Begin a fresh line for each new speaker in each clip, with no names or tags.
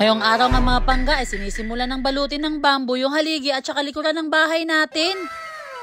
Ngayong araw ng mga pangga ay eh, sinisimula ng balutin ng bamboo yung haligi at saka likuran ng bahay natin.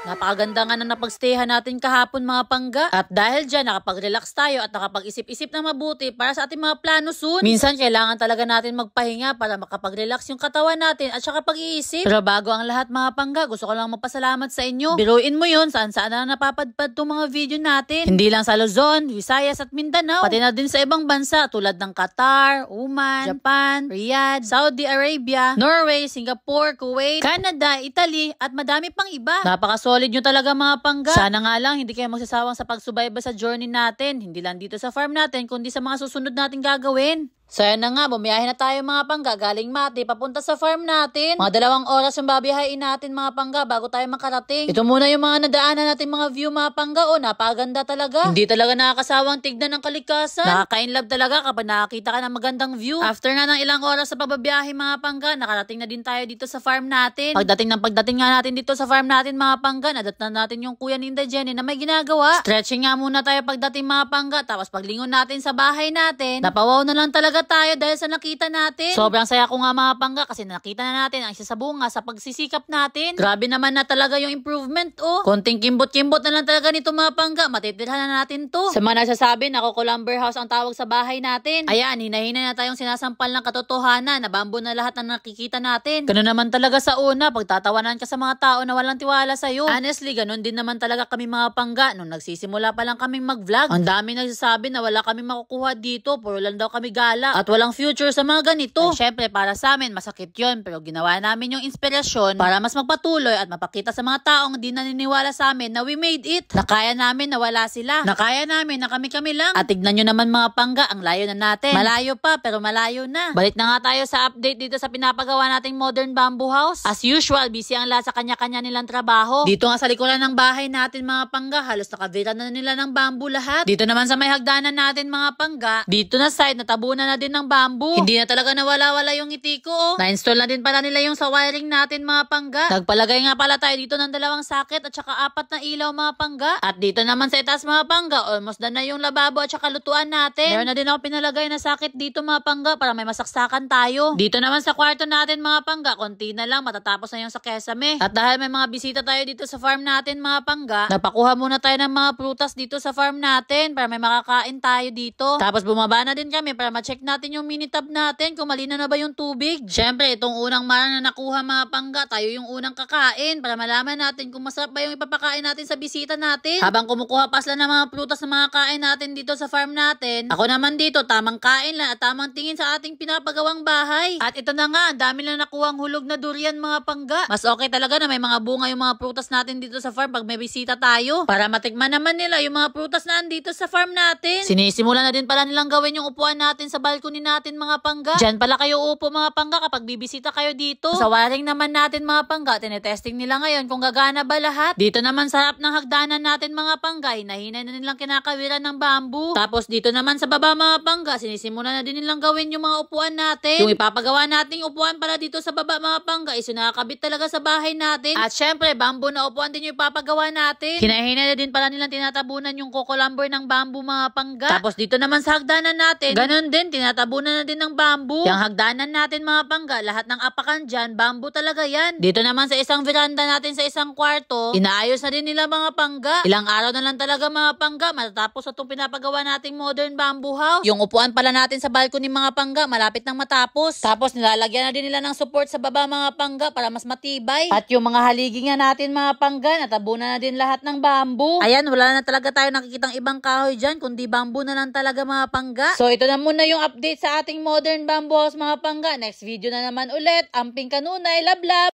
Napakaganda nga na napagstayhan natin kahapon mga pangga. At dahil dyan, nakapag-relax tayo at nakapag-isip-isip na mabuti para sa ating mga plano soon. Minsan, kailangan talaga natin magpahinga para makapag-relax yung katawan natin at saka pag-iisip. Pero bago ang lahat mga pangga, gusto ko lang magpasalamat sa inyo. Biruin mo yun saan saan na napapadpad tong mga video natin. Hindi lang sa Luzon, Visayas at Mindanao. Pati na din sa ibang bansa tulad ng Qatar, Oman, Japan, Riyadh, Saudi Arabia, Norway, Singapore, Kuwait, Canada, Italy at madami pang iba. Napakaso solid nyo talaga mga pangga. Sana nga lang, hindi kayo magsasawang sa pagsubayba sa journey natin. Hindi lang dito sa farm natin, kundi sa mga susunod natin gagawin. So yun na nga, bumiyahin na tayo mga pangga galing Mati papunta sa farm natin. Mga dalawang oras yung babiyahin natin mga pangga bago tayo makarating. Ito muna yung mga nadaanan natin mga view mga pangga. O, oh, napaganda talaga. Hindi talaga nakakasawang tignan ng kalikasan. Nakaka-inlove talaga kapag nakakita ka ng magandang view. After nga ng ilang oras sa pagbabiyahe mga pangga, nakarating na din tayo dito sa farm natin. Pagdating ng pagdating nga natin dito sa farm natin mga pangga, nadatnan natin yung kuya ni Inda Jenny na may ginagawa. Stretching nga muna tayo pagdating mga pangga, tapos paglingon natin sa bahay natin, napawaw na lang talaga tayo dahil sa nakita natin. Sobrang saya ko nga mga pangga kasi nakita na natin ang isa sa bunga sa pagsisikap natin. Grabe naman na talaga yung improvement oh. Konting kimbot-kimbot na lang talaga nito mga pangga. Matitirhan na natin to. Sa mga nasasabi, ko Columber House ang tawag sa bahay natin. Ayan, hinahina na tayong sinasampal ng katotohanan. Nabambo na lahat na nakikita natin. Ganun naman talaga sa una, pagtatawanan ka sa mga tao na walang tiwala sa'yo. Honestly, ganun din naman talaga kami mga pangga. Nung nagsisimula pa lang kaming mag-vlog, ang dami nagsasabi na wala kami makukuha dito. Puro lang daw kami gala wala at walang future sa mga ganito. And syempre para sa amin masakit yon pero ginawa namin yung inspirasyon para mas magpatuloy at mapakita sa mga taong di naniniwala sa amin na we made it. Na kaya namin na wala sila. Na kaya namin na kami-kami lang. At tignan nyo naman mga pangga, ang layo na natin. Malayo pa pero malayo na. Balik na nga tayo sa update dito sa pinapagawa nating modern bamboo house. As usual, busy ang lahat sa kanya-kanya nilang trabaho. Dito nga sa likuran ng bahay natin mga pangga, halos nakavira na nila ng bamboo lahat. Dito naman sa may hagdanan natin mga pangga, dito na side natabunan na na din ng bamboo. Hindi na talaga nawala-wala yung ngiti ko, oh. Na-install na din pala nila yung sa wiring natin, mga pangga. Nagpalagay nga pala tayo dito ng dalawang sakit at saka apat na ilaw, mga pangga. At dito naman sa itaas, mga pangga, almost done na yung lababo at saka lutuan natin. Meron na din ako pinalagay na sakit dito, mga pangga, para may masaksakan tayo. Dito naman sa kwarto natin, mga pangga, konti na lang, matatapos na yung sa kesame. At dahil may mga bisita tayo dito sa farm natin, mga pangga, napakuha muna tayo ng mga prutas dito sa farm natin para may makakain tayo dito. Tapos bumaba na din kami para ma-check natin yung mini tub natin kung malina na ba yung tubig. Siyempre, itong unang mara na nakuha mga pangga, tayo yung unang kakain para malaman natin kung masarap ba yung ipapakain natin sa bisita natin. Habang kumukuha pa sila ng mga prutas na mga kain natin dito sa farm natin, ako naman dito, tamang kain lang at tamang tingin sa ating pinapagawang bahay. At ito na nga, ang dami na nakuha ang hulog na durian mga pangga. Mas okay talaga na may mga bunga yung mga prutas natin dito sa farm pag may bisita tayo para matikman naman nila yung mga prutas na andito sa farm natin. Sinisimulan na din pala nilang gawin yung upuan natin sa bahay ko balcony natin mga pangga. Diyan pala kayo upo mga pangga kapag bibisita kayo dito. Sa waring naman natin mga pangga, tinetesting nila ngayon kung gagana ba lahat. Dito naman sa harap ng hagdanan natin mga pangga, hinahinay na nilang kinakawiran ng bamboo. Tapos dito naman sa baba mga pangga, sinisimula na din nilang gawin yung mga upuan natin. Yung ipapagawa nating upuan para dito sa baba mga pangga, is nakakabit talaga sa bahay natin. At syempre, bamboo na upuan din yung ipapagawa natin. Hinahina na din pala nilang tinatabunan yung kokolumber ng bamboo mga pangga. Tapos dito naman sa hagdanan natin, ganun din, tinatabunan na din ng bamboo. Yung hagdanan natin mga pangga, lahat ng apakan dyan, bamboo talaga yan. Dito naman sa isang veranda natin sa isang kwarto, inaayos na din nila mga pangga. Ilang araw na lang talaga mga pangga, matatapos na itong pinapagawa nating modern bamboo house. Yung upuan pala natin sa balcony mga pangga, malapit nang matapos. Tapos nilalagyan na din nila ng support sa baba mga pangga para mas matibay. At yung mga haligi nga natin mga pangga, natabunan na din lahat ng bamboo. Ayan, wala na talaga tayo nakikitang ibang kahoy dyan, kundi bamboo na lang talaga mga pangga. So ito na muna yung update sa ating modern bamboo mga pangga. Next video na naman ulit. Amping kanunay, lablab!